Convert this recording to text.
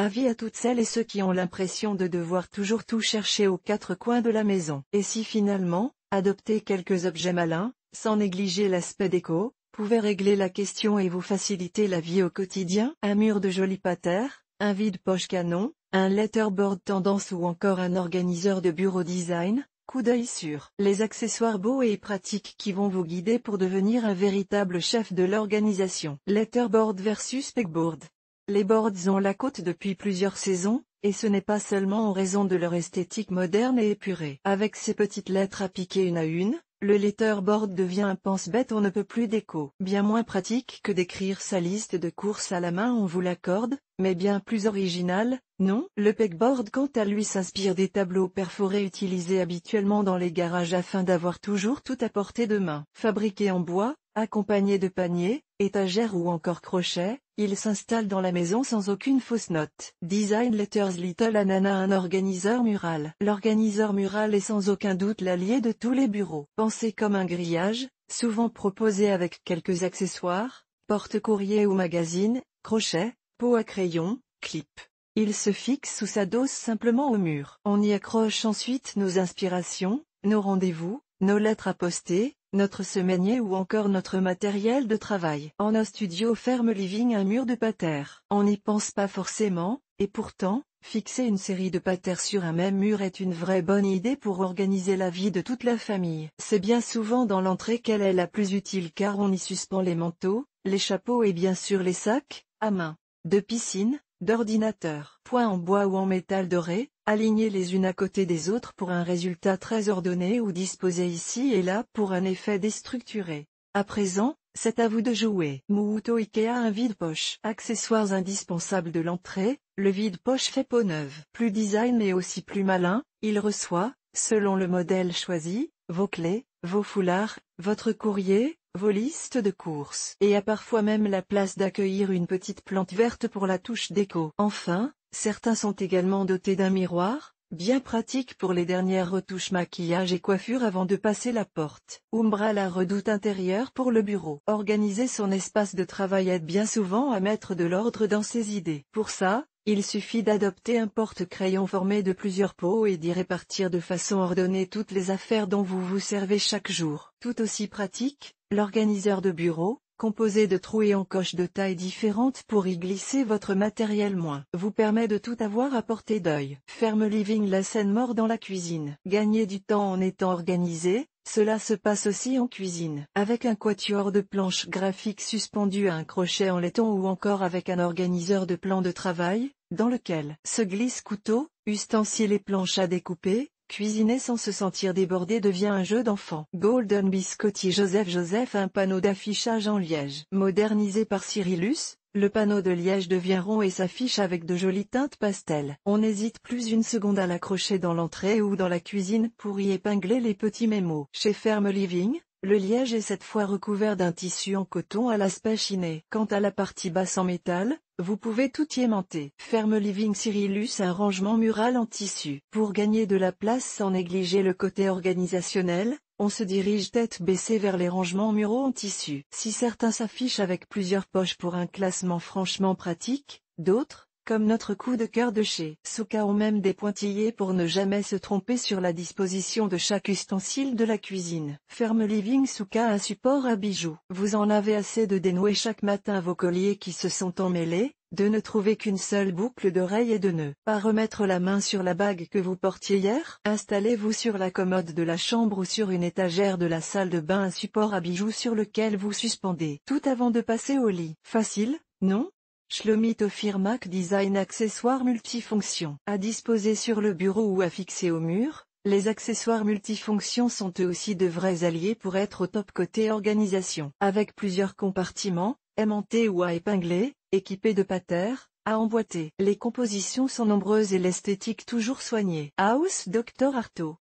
Avis à toutes celles et ceux qui ont l'impression de devoir toujours tout chercher aux quatre coins de la maison. Et si finalement, adopter quelques objets malins, sans négliger l'aspect déco, pouvait régler la question et vous faciliter la vie au quotidien Un mur de joli pater un vide-poche canon, un letterboard tendance ou encore un organiseur de bureau design, coup d'œil sur les accessoires beaux et pratiques qui vont vous guider pour devenir un véritable chef de l'organisation. Letterboard versus pegboard les boards ont la côte depuis plusieurs saisons, et ce n'est pas seulement en raison de leur esthétique moderne et épurée. Avec ces petites lettres à piquer une à une, le letterboard devient un pense-bête on ne peut plus déco. Bien moins pratique que d'écrire sa liste de courses à la main on vous l'accorde, mais bien plus original, non Le pegboard quant à lui s'inspire des tableaux perforés utilisés habituellement dans les garages afin d'avoir toujours tout à portée de main. Fabriqué en bois, Accompagné de paniers, étagères ou encore crochets, il s'installe dans la maison sans aucune fausse note. Design Letters Little Anana un organiseur mural. L'organiseur mural est sans aucun doute l'allié de tous les bureaux. Pensé comme un grillage, souvent proposé avec quelques accessoires, porte-courrier ou magazine, crochet, peau à crayon, clip. Il se fixe sous sa dose simplement au mur. On y accroche ensuite nos inspirations, nos rendez-vous, nos lettres à poster, notre semainier ou encore notre matériel de travail. En un studio ferme living un mur de pater. On n'y pense pas forcément, et pourtant, fixer une série de patères sur un même mur est une vraie bonne idée pour organiser la vie de toute la famille. C'est bien souvent dans l'entrée qu'elle est la plus utile car on y suspend les manteaux, les chapeaux et bien sûr les sacs, à main, de piscine, d'ordinateur. Point en bois ou en métal doré, Alignez les unes à côté des autres pour un résultat très ordonné ou disposer ici et là pour un effet déstructuré. À présent, c'est à vous de jouer. mouuto Ikea un vide-poche. Accessoires indispensables de l'entrée, le vide-poche fait peau neuve. Plus design mais aussi plus malin, il reçoit, selon le modèle choisi, vos clés, vos foulards, votre courrier, vos listes de courses et a parfois même la place d'accueillir une petite plante verte pour la touche déco. Enfin, Certains sont également dotés d'un miroir, bien pratique pour les dernières retouches maquillage et coiffure avant de passer la porte. Umbra la redoute intérieure pour le bureau. Organiser son espace de travail aide bien souvent à mettre de l'ordre dans ses idées. Pour ça, il suffit d'adopter un porte-crayon formé de plusieurs pots et d'y répartir de façon ordonnée toutes les affaires dont vous vous servez chaque jour. Tout aussi pratique, l'organiseur de bureau, composé de trous et encoches de tailles différentes pour y glisser votre matériel moins. Vous permet de tout avoir à portée d'œil. Ferme living la scène mort dans la cuisine. Gagner du temps en étant organisé, cela se passe aussi en cuisine. Avec un quatuor de planches graphiques suspendu à un crochet en laiton ou encore avec un organiseur de plan de travail, dans lequel se glissent couteaux, ustensiles et planches à découper, Cuisiner sans se sentir débordé devient un jeu d'enfant. Golden Biscotti Joseph Joseph un panneau d'affichage en liège. Modernisé par Cyrillus, le panneau de liège devient rond et s'affiche avec de jolies teintes pastel. On n'hésite plus une seconde à l'accrocher dans l'entrée ou dans la cuisine pour y épingler les petits mémos. Chez Ferme Living, le liège est cette fois recouvert d'un tissu en coton à l'aspect chiné. Quant à la partie basse en métal, vous pouvez tout y aimanter. Ferme Living Cyrilus, un rangement mural en tissu. Pour gagner de la place sans négliger le côté organisationnel, on se dirige tête baissée vers les rangements muraux en tissu. Si certains s'affichent avec plusieurs poches pour un classement franchement pratique, d'autres, comme notre coup de cœur de chez Souka ont même des pointillés pour ne jamais se tromper sur la disposition de chaque ustensile de la cuisine. Ferme Living Souka un support à bijoux. Vous en avez assez de dénouer chaque matin vos colliers qui se sont emmêlés, de ne trouver qu'une seule boucle d'oreille et de ne pas remettre la main sur la bague que vous portiez hier. Installez-vous sur la commode de la chambre ou sur une étagère de la salle de bain un support à bijoux sur lequel vous suspendez tout avant de passer au lit. Facile, non Schlomit Firmac Design accessoires multifonctions. À disposer sur le bureau ou à fixer au mur, les accessoires multifonctions sont eux aussi de vrais alliés pour être au top côté organisation. Avec plusieurs compartiments, aimantés ou à épingler, équipés de patères, à emboîter. Les compositions sont nombreuses et l'esthétique toujours soignée. House Dr Arto